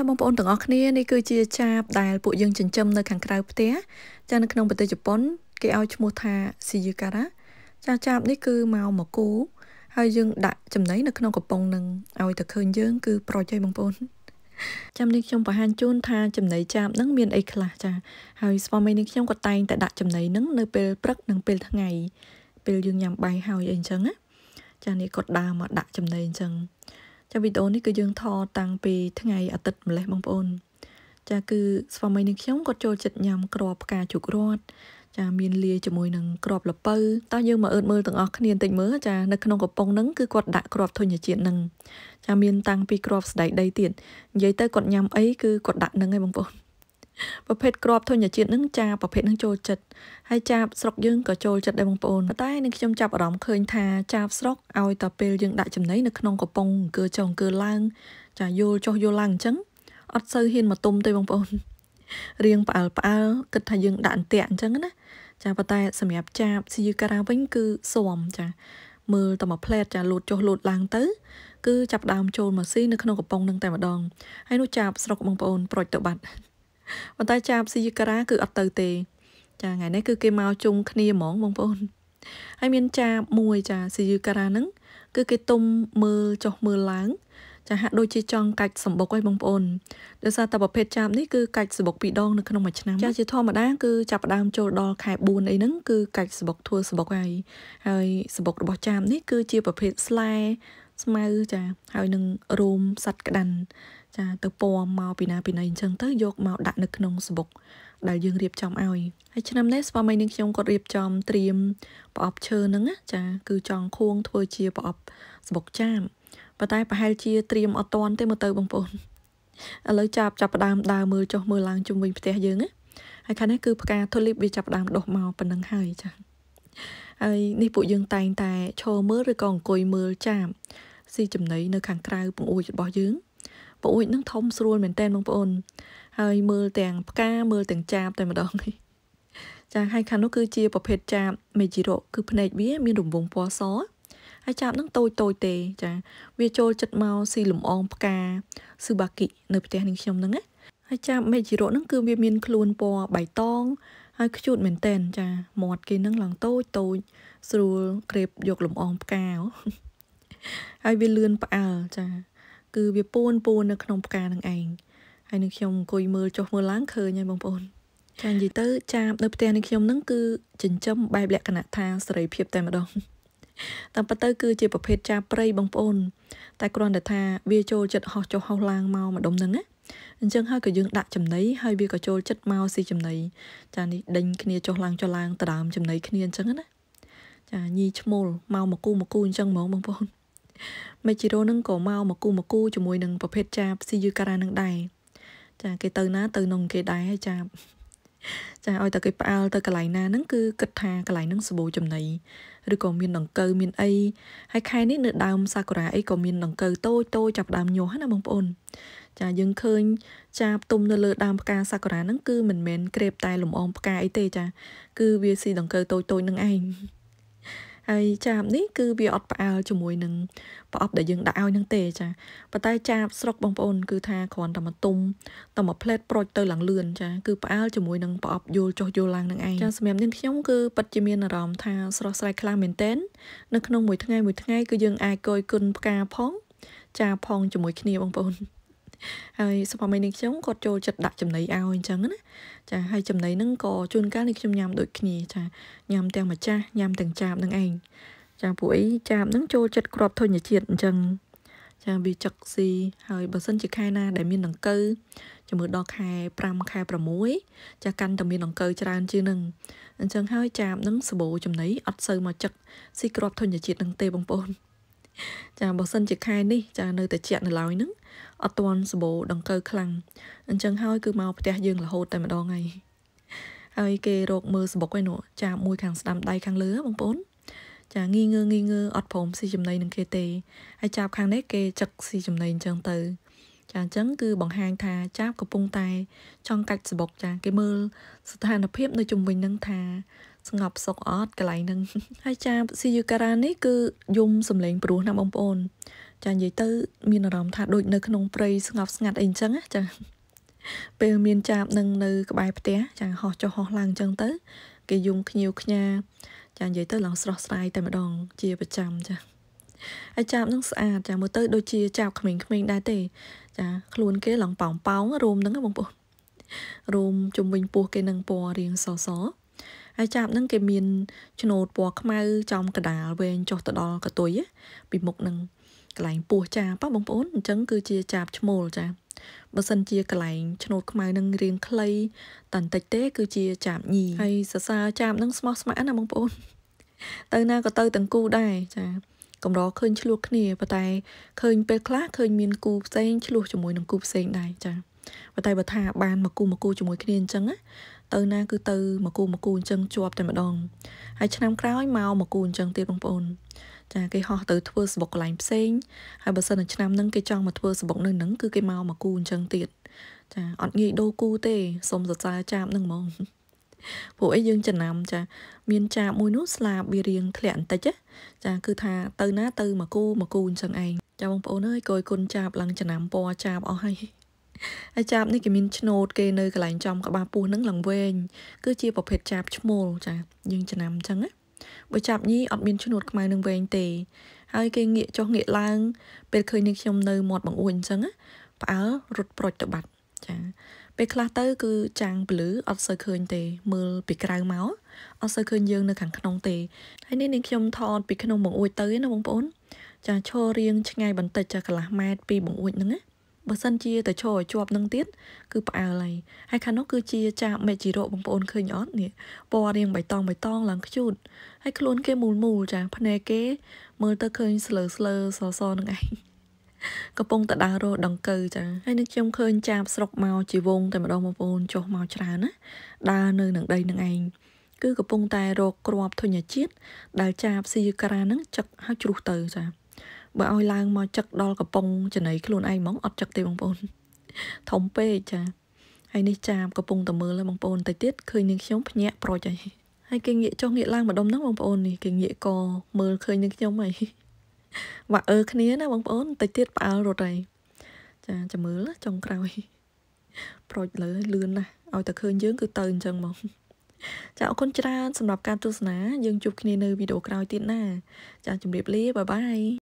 ចាបងប្អូនទាំងអស់គ្នានេះគឺជាចាបដែលពួកយើងចិញ្ចឹមនៅខាងក្រៅផ្ទះចានៅក្នុងប្រទេសជប៉ុនគេឲ្យឈ្មោះថា Shiyukara ចាចាបនេះគឺមកមកគូហើយយើងដាក់ចំណីនៅក្នុងកំប៉ុងនឹងឲ្យតែឃើញយើងគឺ ប្រជ័យបងប្អូនចាំនេះខ្ញុំបង្ហាញជូនថាចំណីចាបនឹងមានអីខ្លះចាហើយស្វាមីនេះខ្ញុំក៏តែងតែដាក់ចំណីនឹងនៅពេលព្រឹកនិងពេលថ្ងៃពេលយើងញ៉ាំបាយហើយអីអញ្ចឹងណាចានេះគាត់ដើរមកដាក់ចំណីអញ្ចឹងចាវីដេអូនេះគឺយើងថតតាំងពីថ្ងៃអាទិត្យម្លេះបងប្អូនចាគឺ ស្វាមីនឹងខ្ញុំគាត់ចូលចិត្តញ៉ាំក្របផ្កាជូករត់ចាមានលាយជាមួយនឹងក្របលពៅតើយើងមកអឺតមើលទាំងអស់គ្នាបន្តិចមើលចានៅក្នុងកំប៉ុងហ្នឹងគឺគាត់ដាក់ក្របធញ្ញជាតិហ្នឹងចាមានតាំងពីក្របស្ដៃដីទៀតនិយាយទៅគាត់ញ៉ាំអីគឺគាត់ដាក់ហ្នឹងឯងបងប្អូនប្រភេទក្របធញ្ញជាតិនឹងចាប្រភេទនឹងចូលចិត្តហើយចាបស្រុកយើងក៏ចូលចិត្តដែរបងប្អូនតែនឹងខ្ញុំចាប់អារម្មណ៍ឃើញ ថាចាបស្រុកឲ្យតែពេលយើងដាក់ចំណីនៅក្នុងកំប៉ុងអង្គើចុះអង្គើឡើងចាយល់ចុះយល់ឡើងអញ្ចឹងអត់សូវហ៊ានមកទុំទេបងប្អូនរៀងផ្អើលផ្អើលគិតថាយើងដាក់អន្ទាក់អញ្ចឹងណាចាប៉ុន្តែសម្រាប់ចាបស៊ីយូការ៉ាវិញគឺស៊ាំចាមើលតែមួយផ្លែតចាលូតចុះលូតឡើងទៅគឺចាប់ដើមចូលមកស៊ីនៅក្នុងកំប៉ុងនឹងតែម្ដងហើយនោះចាបស្រុកបងប្អូន ប្រូចទៅបាត់ប៉ុន្តែចាស៊ីការ៉ាគឺអត់ទៅទេចាថ្ងៃនេះគឺគេមកជុំគ្នាហ្មងបងប្អូនហើយមានចាមួយចាស៊ីការ៉ាហ្នឹងគឺគេទុំមើលចុះមើលឡើងចាហាក់ដូចជាចង់កាច់សម្បុកឲ្យបងប្អូនដោយសារតែប្រភេទចាបនេះគឺកាច់សម្បុកពីរដងនៅក្នុងមួយឆ្នាំចាជាធម្មតាគឺចាប់ដើមចូលដល់ខែ4អីហ្នឹងគឺកាច់សម្បុកធ្វើសម្បុកហើយហើយសម្បុករបស់ចាបនេះគឺជាប្រភេទស្លែស្មៅចាហើយនឹងរោមសัตว์ក្តាន់ចាទៅពណ៌មកពីណាពីណីអញ្ចឹងទៅយកមកដាក់នៅក្នុងស្បុក ដែលយើងរៀបចំឲ្យហើយឆ្នាំនេះស្វាមីនិងខ្ញុំក៏រៀបចំត្រៀមប្រអប់ឈើហ្នឹងណាចាគឺចង់ខួងធ្វើជាប្រអប់ស្បុកចាមប៉ុន្តែប្រហែល ជាត្រៀមអត់តាន់ទេមើលទៅ បងប្អូនឥឡូវចាប់ចាប់ផ្ដើមដើរមើលចុះមើលឡើងជុំវិញផ្ទះយើងណាហើយខាងនេះគឺផ្កាធូលីបវាចាប់ផ្ដើមដុះមកប៉ុណ្ណឹងហើយចាហើយនេះពួកយើងតែងតែឈរមើលឬក៏អង្គុយមើលចាមស៊ីចំណីនៅខាងក្រៅពងអួចរបស់យើងប្អូចនឹងធំស្រួលមែនតើបងប្អូនហើយមើលទាំងផ្កាមើលទាំងចាបតែម្ដងនេះចាហើយខាងនោះគឺជាប្រភេទចាប មេជីរ៉ូគឺភ្នែកវាមានរង្វង់ពណ៌សហើយចាបនឹងតូចតូចទេចាវាចូលចិត្តមកស៊ីលំអងផ្កាស៊ឺបាគី នៅផ្ទះនឹងខ្ញុំហ្នឹងណាហើយចាបមេជីរ៉ូហ្នឹងគឺវាមានខ្លួនពណ៌បៃតងហើយខ្ជូតមែនតែនចាមាត់គេនឹងឡើងតូចតូចស្រួលក្រេបយកលំអងផ្កាហើយវាលឿនផ្អើលចាគឺវាពួនពួននៅក្នុងផ្កានឹងឯងហើយនឹងខ្ញុំអង្គុយមើលចុះមើលឡើងឃើញហើយបងប្អូនចានិយាយទៅចាបនៅផ្ទះនេះខ្ញុំនឹងគឺចិញ្ចឹមបែបលក្ខណៈថាសេរីភាពតែម្ដងតាមពិតទៅគឺជាប្រភេទចាព្រៃបងប្អូន តែគ្រាន់តែថាវាចូលចិត្តហោះចុះហោះឡើងមកម្ដុំហ្នឹងណាអញ្ចឹងហើយក៏យើងដាក់ចំណីហើយវាក៏ចូលចិត្តមកស៊ីចំណីចានេះដេញគ្នាចុះឡើងចុះឡើងតដើមចំណីគ្នាអញ្ចឹងណាចាញីឈ្មោលមកមកគូមកគូអញ្ចឹងហ្មងបងប្អូនមេជីរ៉ូនឹងក៏មកមកគូមកគូជាមួយនឹងប្រភេទចាស៊ីយូការ៉ានឹងដែរចាគេទៅណា ទៅនឹងគេដែរហើយចាចាឲ្យតែគេផ្អើលទៅកន្លែងណាហ្នឹងគឺគិតថាកន្លែងហ្នឹងសបូចំណីឬក៏មានដង្កូវមានអីហើយខែនេះនៅដើមសាកូរ៉ាអីក៏មានដង្កូវតូចតូចចាប់ដើមញាស់ណាបងប្អូន ចាយើងឃើញចាផ្ទុំនៅលើដើមផ្កាសាកូរ៉ាហ្នឹងគឺមិនមែនក្រេបតែលំអងផ្កាអីទេចាគឺវាស៊ីដង្កូវតូចតូចនឹងឯងហើយចាបនេះគឺវាអត់ផ្អើលជាមួយនឹងប្រអប់ដែលយើងដាក់ឲ្យនឹងទេចាប៉ុន្តែចាបស្រុកបងប្អូនគឺថាគ្រាន់តែមកទុំតែមកផ្លែតប្រូចទៅឡើងលឿនចាគឺផ្អើលជាមួយនឹងប្រអប់យល់ចុះយល់ឡើងនឹងឯងចាសម្រាប់នាងខ្ញុំគឺពិតជាមានអារម្មណ៍ថាស្រស់ស្រាយខ្លាំងមែនទែននៅក្នុងមួយថ្ងៃមួយថ្ងៃគឺយើងអាចគយគុណផ្កាផងចាផងជាមួយគ្នាបងប្អូនហើយសុផាមីនឹងខ្ញុំគាត់ចូលចិត្តដាក់ចំណីឲ្យអញ្ចឹងណាចាហើយចំណីហ្នឹងក៏ជួនកាលនេះខ្ញុំញ៉ាំដូចគ្នាចាញ៉ាំទាំងម្ចាស់ញ៉ាំទាំងចាបនឹងឯងចាពួកអីចាបហ្នឹងចូលចិត្តក្របធញ្ញជាតិអញ្ចឹងចាវាចឹកស៊ីហើយបើសិនជាខែណា ដែលមានដង្កូវជំរឿដល់ខែ5ខែ6ចាកាន់តែមានដង្កូវច្រើនជាងនឹងអញ្ចឹងហើយចាបនឹងសបោចំណីអត់សូវមកចឹកស៊ីក្របធញ្ញជាតិនឹងទេបងប្អូនចាបើសិនជាខែនេះចានៅតែជែកនៅឡើយហ្នឹងអត់ទាន់សម្បូរដង្កូវខ្លាំងអញ្ចឹងហើយគឺមកផ្ទះយើងរហូតតែម្ដងហើយហើយគេរកមើលសម្បុកឯនោះចាមួយខាងស្ដាំដៃខាងលើបងប្អូន ចាងីងើងីងើអត់ព្រមស៊ីចំណីនឹងគេទេហើយចាប់ខាងនេះគេចឹកស៊ីចំណីអញ្ចឹងទៅ ចាអញ្ចឹងគឺបង្ហាញថាចាប់កំពុងតែ ចង់កាច់សបុកចាគេមើលស្ថានភាពនៅជុំវិញនឹងថាស្ងប់សុខអត់កន្លែងហ្នឹងហើយចាស៊ីយូការ៉ានេះគឺយំសំឡេងព្រោះណាបងប្អូន ចានិយាយទៅមានអារម្មណ៍ថាដូចនៅក្នុងព្រៃស្ងប់ស្ងាត់អីអញ្ចឹងចាពេលមានចាបនឹងនៅក្បែរផ្ទះចាហោះចុះហោះឡើងអញ្ចឹងទៅគេយំខ្ញៀវខ្ញា ចានិយាយទៅឡើងស្រស់ស្រាយតែម្ដងជាប្រចាំចាហើយចាបនឹងស្អាត ចាមើលទៅដូចជាចាបក្មេងៗដែរទេ ចាខ្លួនគេឡើងប៉ោងប៉ោងរោមហ្នឹងបងប្អូនរោមជំវិញពោះគេនឹងពណ៌រៀងសសរហើយចាបហ្នឹងគេមានឆ្នូតពណ៌ខ្មៅចំកដាលវែងចុះទៅដល់កតុយពីមុខនឹងកន្លែងពោះចាបបងប្អូនអញ្ចឹងគឺជាចាបឈ្មោលចាបើសិនជាកន្លែងឆ្នូតខ្មៅនឹងរៀងខ្លីតន្តិចទេគឺជាចាបញីហើយសរសើរចាបនឹងស្មោះស្ម័គ្រណាបងប្អូនទៅណាក៏ទៅទាំងគូដែរចាកម្រឃើញឆ្លោះគ្នាប៉ុន្តែឃើញពេលខ្លះឃើញមានគូផ្សេង ឆ្លោះជាមួយនឹងគូផ្សេងដែរចា៎ប៉ុន្តែបើថាបានមកគូមកគូជាមួយគ្នាអញ្ចឹងណាទៅណាគឺទៅមកគូមកគូអញ្ចឹងជាប់តែម្ដងហើយឆ្នាំក្រោយមកមកគូអញ្ចឹងទៀតបងប្អូនចាគេហោះទៅ ធ្វើសបុកកន្លែងផ្សេងហើយបើសិនតែឆ្នាំហ្នឹងគេចង់មកធ្វើសបុកនៅហ្នឹងគឺគេមកមកគូអញ្ចឹងទៀតចាអត់ងាយដូរគូទេសុំសរសើរចាបហ្នឹងហ្មងព្រោះអីយើងចំណាំចាមានចាបមួយនោះស្លាបវារៀងធ្លាក់បន្តិចណាចា គឺថាទៅណាទៅមកគូមកគូអញ្ចឹងឯងចាបងប្អូនអើយកយគុណចាបឡើងចំណាំពណ៌ចាបអស់ហើយហើយចាបនេះគេមានឆ្នូតគេនៅកន្លែងចំ ក្បាលពោះនឹងឡើងវែងគឺជាប្រភេទចាបឈ្មោលចាយើងចំណាំអញ្ចឹងណាបើចាបញីអត់មានឆ្នូតខ្មៅនឹងវែងទេហើយគេងាកចុះងាកឡើង ពេលឃើញនាងខ្ញុំនៅមាត់បង្អួចអញ្ចឹងណាផ្អើលរត់ប្រូចទៅបាត់ចាពេលខ្លះទៅគឺចាំងពលឺអត់សូវឃើញទេមើលពីក្រៅមកអត់សូវឃើញយើងនៅខាងក្នុងទេហើយនេះនាងខ្ញុំថតពីក្នុងបង្អួចទៅណាបងប្អូន ចាឈររៀងឆ្ងាយបន្តិចចាកន្លះម៉ែត្រពីបង្អួចហ្នឹងណាបើសិនជាទៅឈរឲ្យជាប់នឹងទៀតគឺផ្អើលហើយហើយខាងនោះគឺជាចាបមេជីរ៉ូបងប្អូនឃើញអត់នេះពណ៌រាងបៃតងបៃតងឡើងខ្ជូតហើយខ្លួនគេមូលមូលចាភ្នែកគេ មើលទៅឃើញស្លើស្លើសសនឹងឯងកំពុងតដើររស់ដង្កូវចាហើយនឹងខ្ញុំឃើញចាបស្រុកមកជីវងតែម្ដងបងប្អូនចុះមកច្រើនណាដើរនៅនឹងដីនឹងឯងគឺកំពុងតែរកគ្រាប់ធញ្ញជាតិដែលចាបស៊ីក្រានឹងចឹកហើយជ្រុះទៅចាបើឲ្យឡើងមកចឹកដល់កំពង់ចំណីខ្លួនឯងហ្មងអត់ចឹកទេបងប្អូនធំពេកចាហើយនេះចាមកំពុងតែមើលបងប្អូនតិចទៀតឃើញនាងខ្ញុំភ្ញាក់ប្រូចហើយហើយគេងាកចុះងាកឡើងម្ដុំហ្នឹងបងប្អូននេះគេងាកកមើលឃើញនាងខ្ញុំហើយវ៉ាអើគ្នាណាបងប្អូនតិចទៀតផ្អើលរត់ហើយចាចាំមើលចុងក្រោយប្រូចលើលឿនណាស់ឲ្យតែឃើញយើងគឺទៅអញ្ចឹងមកចាអរគុណច្រើនសម្រាប់ការទស្សនាយើងជួបគ្នានៅ វីដេអូក្រោយទៀតណាចាជម្រាបលាបាយបាយ